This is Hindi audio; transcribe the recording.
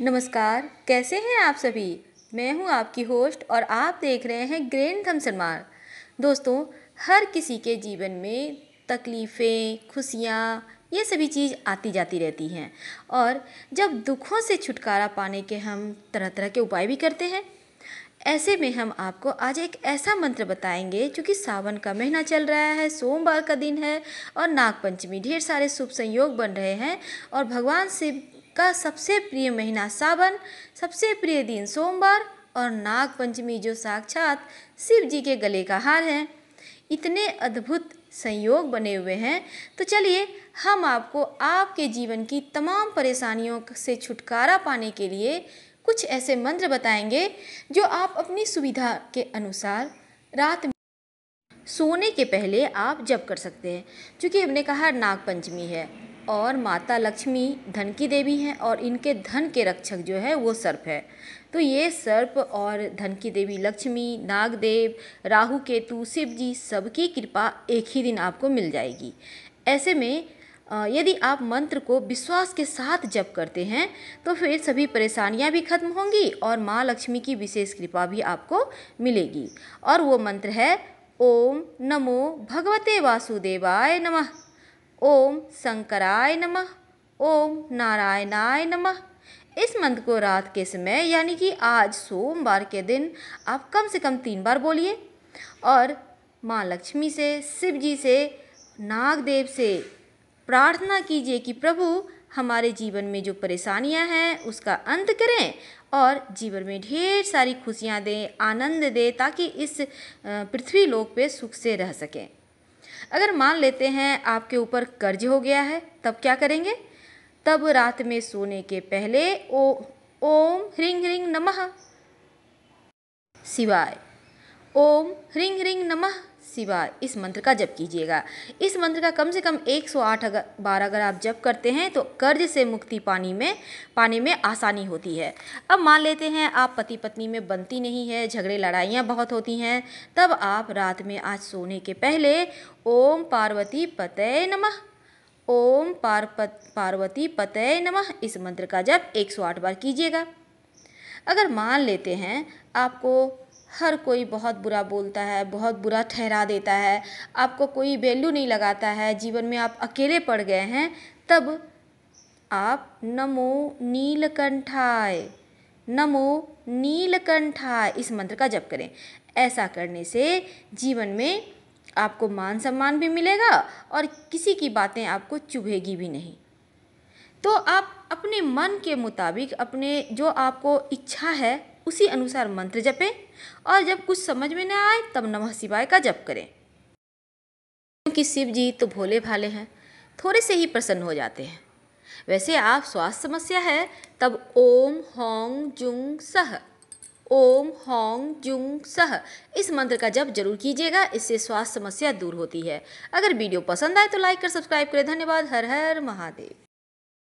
नमस्कार कैसे हैं आप सभी मैं हूं आपकी होस्ट और आप देख रहे हैं ग्रेन थमसरमार दोस्तों हर किसी के जीवन में तकलीफ़ें खुशियाँ ये सभी चीज़ आती जाती रहती हैं और जब दुखों से छुटकारा पाने के हम तरह तरह के उपाय भी करते हैं ऐसे में हम आपको आज एक ऐसा मंत्र बताएंगे क्योंकि सावन का महीना चल रहा है सोमवार का दिन है और नागपंचमी ढेर सारे शुभ संयोग बन रहे हैं और भगवान शिव का सबसे प्रिय महीना सावन सबसे प्रिय दिन सोमवार और नाग पंचमी जो साक्षात शिव जी के गले का हार है इतने अद्भुत संयोग बने हुए हैं तो चलिए हम आपको आपके जीवन की तमाम परेशानियों से छुटकारा पाने के लिए कुछ ऐसे मंत्र बताएंगे जो आप अपनी सुविधा के अनुसार रात में सोने के पहले आप जप कर सकते हैं क्योंकि हमने कहा नाग पंचमी है और माता लक्ष्मी धन की देवी हैं और इनके धन के रक्षक जो है वो सर्प है तो ये सर्प और धन की देवी लक्ष्मी नागदेव राहु केतु शिव जी सबकी कृपा एक ही दिन आपको मिल जाएगी ऐसे में यदि आप मंत्र को विश्वास के साथ जप करते हैं तो फिर सभी परेशानियां भी खत्म होंगी और माँ लक्ष्मी की विशेष कृपा भी आपको मिलेगी और वो मंत्र है ओम नमो भगवते वासुदेवाय नमः ओम शंकराय नमः ओम नारायणाय नमः इस मंत्र को रात के समय यानी कि आज सोमवार के दिन आप कम से कम तीन बार बोलिए और माँ लक्ष्मी से शिव जी से नागदेव से प्रार्थना कीजिए कि प्रभु हमारे जीवन में जो परेशानियां हैं उसका अंत करें और जीवन में ढेर सारी खुशियां दें आनंद दें ताकि इस पृथ्वी लोक पे सुख से रह सकें अगर मान लेते हैं आपके ऊपर कर्ज हो गया है तब क्या करेंगे तब रात में सोने के पहले ओ ओम ह्रिंग ह्रिंग नमः शिवाय ओम ह्रिंग ह्रिंग नमः सिवा इस मंत्र का जप कीजिएगा इस मंत्र का कम से कम 108 अगर बार अगर आप जप करते हैं तो कर्ज से मुक्ति पानी में पाने में आसानी होती है अब मान लेते हैं आप पति पत्नी में बनती नहीं है झगड़े लड़ाइयाँ बहुत होती हैं तब आप रात में आज सोने के पहले ओम पार्वती पतय नमः ओम पार्व पार्वती पतय नमः इस मंत्र का जप 108 बार कीजिएगा अगर मान लेते हैं आपको हर कोई बहुत बुरा बोलता है बहुत बुरा ठहरा देता है आपको कोई वैल्यू नहीं लगाता है जीवन में आप अकेले पड़ गए हैं तब आप नमो नीलकंठाय नमो नीलकंठाय इस मंत्र का जप करें ऐसा करने से जीवन में आपको मान सम्मान भी मिलेगा और किसी की बातें आपको चुभेगी भी नहीं तो आप अपने मन के मुताबिक अपने जो आपको इच्छा है उसी अनुसार मंत्र जपें और जब कुछ समझ में न आए तब नमः शिवाय का जप करें क्योंकि शिव जी तो भोले भाले हैं थोड़े से ही प्रसन्न हो जाते हैं वैसे आप स्वास्थ्य समस्या है तब ओम होंग जुंग सह ओम होंग जुंग सह इस मंत्र का जप जरूर कीजिएगा इससे स्वास्थ्य समस्या दूर होती है अगर वीडियो पसंद आए तो लाइक कर सब्सक्राइब करें धन्यवाद हर हर महादेव